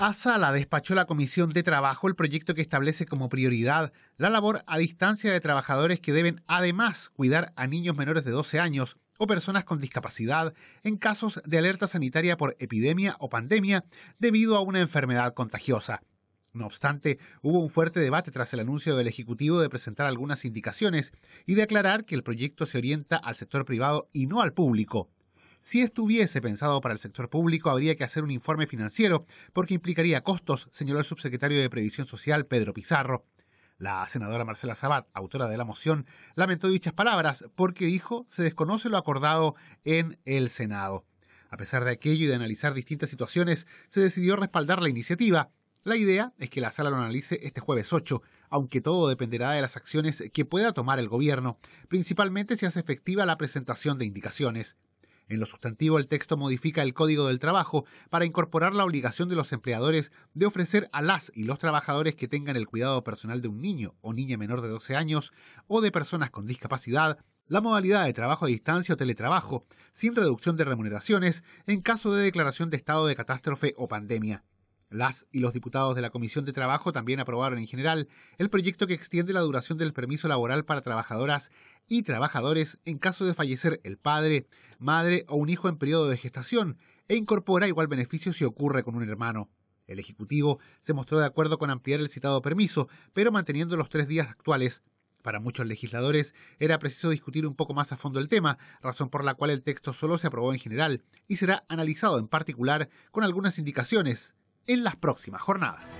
ASA la despachó la Comisión de Trabajo el proyecto que establece como prioridad la labor a distancia de trabajadores que deben además cuidar a niños menores de 12 años o personas con discapacidad en casos de alerta sanitaria por epidemia o pandemia debido a una enfermedad contagiosa. No obstante, hubo un fuerte debate tras el anuncio del Ejecutivo de presentar algunas indicaciones y de aclarar que el proyecto se orienta al sector privado y no al público. Si estuviese pensado para el sector público, habría que hacer un informe financiero, porque implicaría costos, señaló el subsecretario de Previsión Social, Pedro Pizarro. La senadora Marcela Sabat, autora de la moción, lamentó dichas palabras porque dijo se desconoce lo acordado en el Senado. A pesar de aquello y de analizar distintas situaciones, se decidió respaldar la iniciativa. La idea es que la sala lo analice este jueves 8, aunque todo dependerá de las acciones que pueda tomar el gobierno, principalmente si hace efectiva la presentación de indicaciones. En lo sustantivo, el texto modifica el Código del Trabajo para incorporar la obligación de los empleadores de ofrecer a las y los trabajadores que tengan el cuidado personal de un niño o niña menor de 12 años o de personas con discapacidad la modalidad de trabajo a distancia o teletrabajo, sin reducción de remuneraciones en caso de declaración de estado de catástrofe o pandemia. Las y los diputados de la Comisión de Trabajo también aprobaron en general el proyecto que extiende la duración del permiso laboral para trabajadoras y trabajadores en caso de fallecer el padre, madre o un hijo en periodo de gestación e incorpora igual beneficio si ocurre con un hermano. El Ejecutivo se mostró de acuerdo con ampliar el citado permiso, pero manteniendo los tres días actuales para muchos legisladores era preciso discutir un poco más a fondo el tema, razón por la cual el texto solo se aprobó en general y será analizado en particular con algunas indicaciones en las próximas jornadas.